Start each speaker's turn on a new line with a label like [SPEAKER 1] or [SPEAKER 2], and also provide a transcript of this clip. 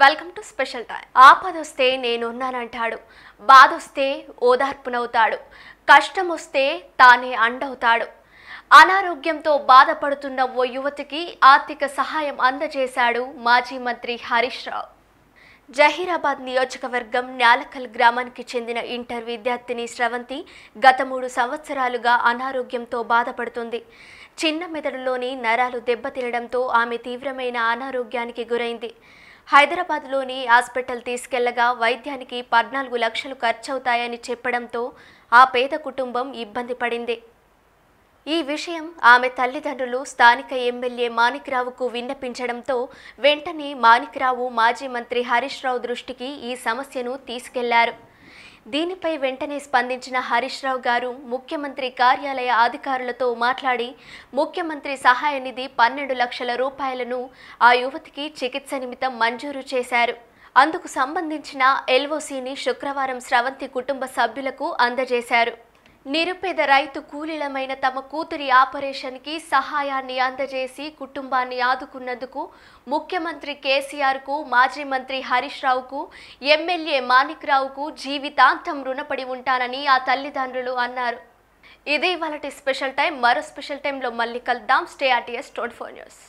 [SPEAKER 1] welcome to special time ఆపదొస్తే నేనున్నానంటాడు బాధొస్తే ఓదార్పునవుతాడు కష్టం వస్తే తానే అండవుతాడు అనారోగ్యంతో బాధపడుతున్న ఓ యువతికి ఆర్థిక సహాయం అందజేశాడు మాజీ మంత్రి హరీష్ రావు జహీరాబాద్ నియోజకవర్గం న్యాలకల్ గ్రామానికి చెందిన ఇంటర్ విద్యార్థిని స్రవంతి గత మూడు సంవత్సరాలుగా అనారోగ్యంతో బాధపడుతుంది చిన్న మెదడులోని నరాలు దెబ్బతినడంతో ఆమె తీవ్రమైన అనారోగ్యానికి గురైంది హైదరాబాద్లోని హాస్పిటల్ తీసుకెళ్లగా వైద్యానికి పద్నాలుగు లక్షలు ఖర్చవుతాయని చెప్పడంతో ఆ పేద కుటుంబం ఇబ్బంది పడింది ఈ విషయం ఆమె తల్లిదండ్రులు స్థానిక ఎమ్మెల్యే మాణిక్రావుకు విన్నపించడంతో వెంటనే మాణిక్రావు మాజీ మంత్రి హరీష్ రావు దృష్టికి ఈ సమస్యను తీసుకెళ్లారు దీనిపై వెంటనే స్పందించిన హరీష్ రావు గారు ముఖ్యమంత్రి కార్యాలయ అధికారులతో మాట్లాడి ముఖ్యమంత్రి సహాయ నిధి పన్నెండు లక్షల రూపాయలను ఆ యువతికి చికిత్స నిమిత్తం మంజూరు చేశారు అందుకు సంబంధించిన ఎల్ఓసీని శుక్రవారం స్రవంతి కుటుంబ సభ్యులకు అందజేశారు నిరుపేద రైతు కూలీలమైన తమ కూతురి ఆపరేషన్కి సహాయాన్ని అందజేసి కుటుంబాన్ని ఆదుకున్నందుకు ముఖ్యమంత్రి కేసీఆర్కు మాజీ మంత్రి హరీష్ రావుకు ఎమ్మెల్యే రావుకు జీవితాంతం రుణపడి ఉంటానని ఆ తల్లిదండ్రులు అన్నారు ఇదే ఇవాళ స్పెషల్ టైం మరో స్పెషల్ టైంలో మళ్ళీ కలుద్దాం stay RTS twenty four news